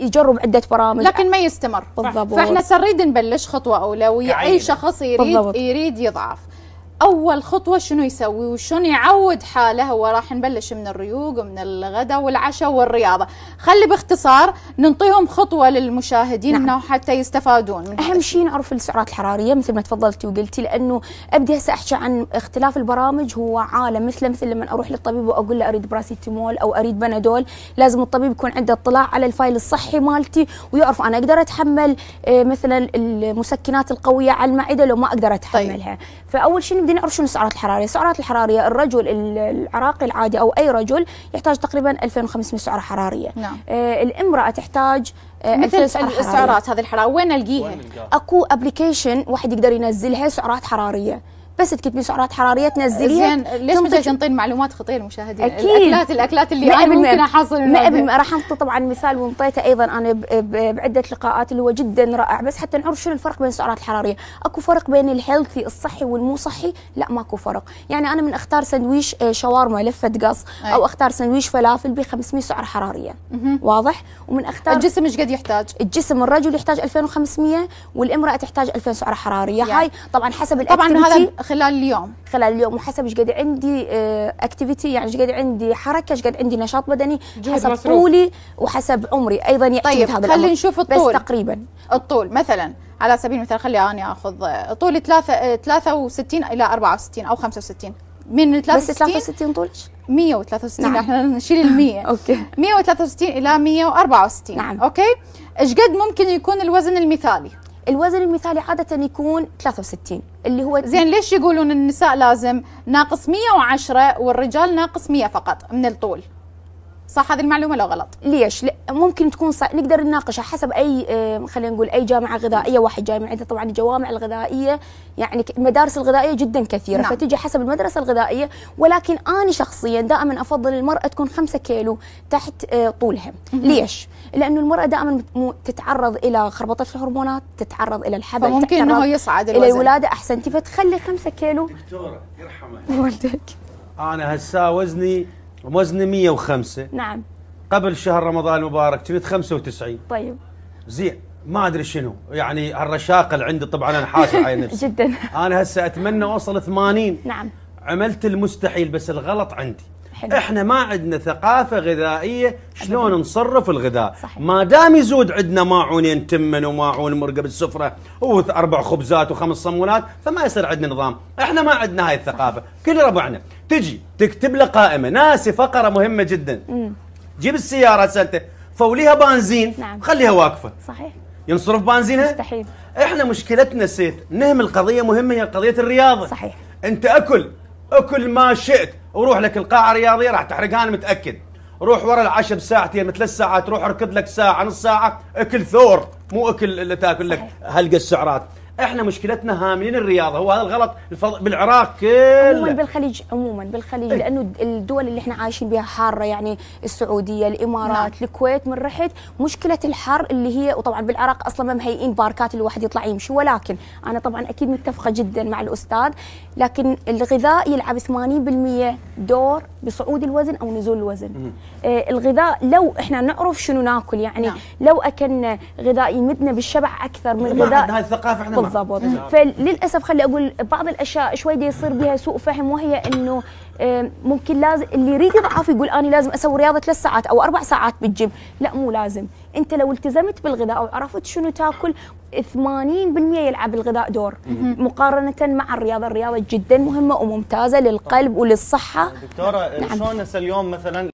يجرب عده برامج لكن ما يستمر بالضبط فاحنا سنريد نبلش خطوه اولويه اي شخص يريد بالضبط. يريد يضعف اول خطوه شنو يسوي وشنو يعود حاله هو راح نبلش من الريوق ومن الغداء والعشاء والرياضه خلي باختصار ننطيهم خطوه للمشاهدين نعم. انه حتى يستفادون من اهم شيء نعرف السعرات الحراريه مثل ما تفضلتي وقلتي لانه ابدي هسه احكي عن اختلاف البرامج هو عالم مثل مثل لما اروح للطبيب واقول له اريد براسيتامول او اريد بنادول لازم الطبيب يكون عنده اطلاع على الفايل الصحي مالتي ويعرف انا اقدر اتحمل آه، مثلا المسكنات القويه على المعده لو ما اقدر اتحملها طيب. فاول شيء بدي نعرف شنو السعرات الحراريه؟ السعرات الحراريه الرجل العراقي العادي او اي رجل يحتاج تقريبا 2500 سعره حراريه. نعم. آه الامراه تحتاج آه مثل السعرات هذه الحراره وين القيها؟ اكو ابلكيشن واحد يقدر ينزلها سعرات حراريه. بس تكتبين سعرات حراريه تنزليها زين ليش بدك تنطين معلومات خطيره مشاهدينا اكيد الاكلات الاكلات اللي انا ممكن احصل ما راح انطي طبعا مثال وانطيته ايضا انا بعده لقاءات اللي هو جدا رائع بس حتى نعرف شنو الفرق بين السعرات الحراريه اكو فرق بين الهيلثي الصحي والمو صحي لا ماكو فرق يعني انا من اختار سندويش آه، شاورما لفه قص او اختار سندويش فلافل ب 500 سعره حراريه واضح ومن اختار الجسم ايش قد يحتاج الجسم الرجل يحتاج 2500 والامراه تحتاج 2000 سعره حراريه يعني. هاي طبعا حسب طبعا هذا خلال اليوم خلال اليوم وحسب ايش قد عندي اكتيفيتي آه، يعني ايش قد عندي حركه ايش قد عندي نشاط بدني حسب مصروف. طولي وحسب عمري ايضا يعتمد طيب هذا خلينا نشوف الطول بس تقريبا الطول مثلا على سبيل المثال خلي انا اخذ آه، طولي 3 63 آه، الى 64 او 65 من 63 بس 63 طولك 163 نعم. احنا نشيل ال 100 اوكي 163 الى 164 نعم اوكي ايش قد ممكن يكون الوزن المثالي الوزن المثالي عادة يكون 63 اللي هو زين ليش يقولون النساء لازم ناقص 110 والرجال ناقص 100 فقط من الطول صح هذه المعلومه لو غلط ليش لا ممكن تكون صح نقدر نناقشها حسب اي آه، خلينا نقول اي جامعه غذائيه واحد جاي من عندها طبعا الجوامع الغذائيه يعني المدارس الغذائيه جدا كثيره نعم. فتجي حسب المدرسه الغذائيه ولكن انا شخصيا دائما افضل المراه تكون 5 كيلو تحت آه، طولها ليش لانه المراه دائما تتعرض الى خربطه الهرمونات تتعرض الى الحبل فممكن انه يصعد الوزن الى الولاده احسن فتخلي 5 كيلو دكتوره يرحمها والدك انا هسا وزني وزني 105 نعم قبل شهر رمضان المبارك كنت 95 طيب زين ما ادري شنو يعني هالرشاقه اللي عندي طبعا انا حاسه على نفسي جدا انا هسه اتمنى اوصل 80 نعم عملت المستحيل بس الغلط عندي حلو. احنا ما عندنا ثقافه غذائيه شلون نصرف الغذاء صحيح. ما دام يزود عندنا ماعونين تمن وماعون مرقب السفره واربع خبزات وخمس صمونات فما يصير عندنا نظام احنا ما عندنا هاي الثقافه صحيح. كل ربعنا تجي تكتب له قائمه ناسي فقره مهمه جدا مم. جيب السياره سالته فوليها بنزين نعم. خليها واقفه صحيح ينصرف بنزينها مستحيل احنا مشكلتنا سيد نهم القضيه مهمه هي قضيه الرياضه صحيح انت اكل اكل ما شئت وروح لك القاعه الرياضيه راح تحرقها انا متاكد روح ورا العشاء بساعتين ثلاث ساعات روح اركض لك ساعه نص ساعه اكل ثور مو اكل اللي تاكل لك هلق السعرات احنا مشكلتنا هاملين الرياضه هو هذا الغلط الفض... بالعراق كله عموما بالخليج عموما بالخليج ايه؟ لانه الدول اللي احنا عايشين بها حاره يعني السعوديه الامارات نعم. الكويت من رحت مشكله الحر اللي هي وطبعا بالعراق اصلا ما مهيئين باركات الواحد يطلع يمشي ولكن انا طبعا اكيد متفقه جدا مع الاستاذ لكن الغذاء يلعب 80% دور بصعود الوزن او نزول الوزن آه الغذاء لو احنا نعرف شنو ناكل يعني نعم. لو اكلنا غذاء يمدنا بالشبع اكثر من غذاء هاي الثقافه احنا بالضبط نعم. نعم. فللاسف خلي اقول بعض الاشياء شوي دي يصير بها سوء فهم وهي انه ممكن لازم اللي يريد يضعف يقول انا لازم اسوي رياضه ثلاث ساعات او اربع ساعات بالجيم لا مو لازم انت لو التزمت بالغذاء وعرفت شنو تاكل 80% يلعب الغذاء دور مقارنه مع الرياضه الرياضه جدا مهمه وممتازه للقلب وللصحه دكتوره نعم. شلون هسه اليوم مثلا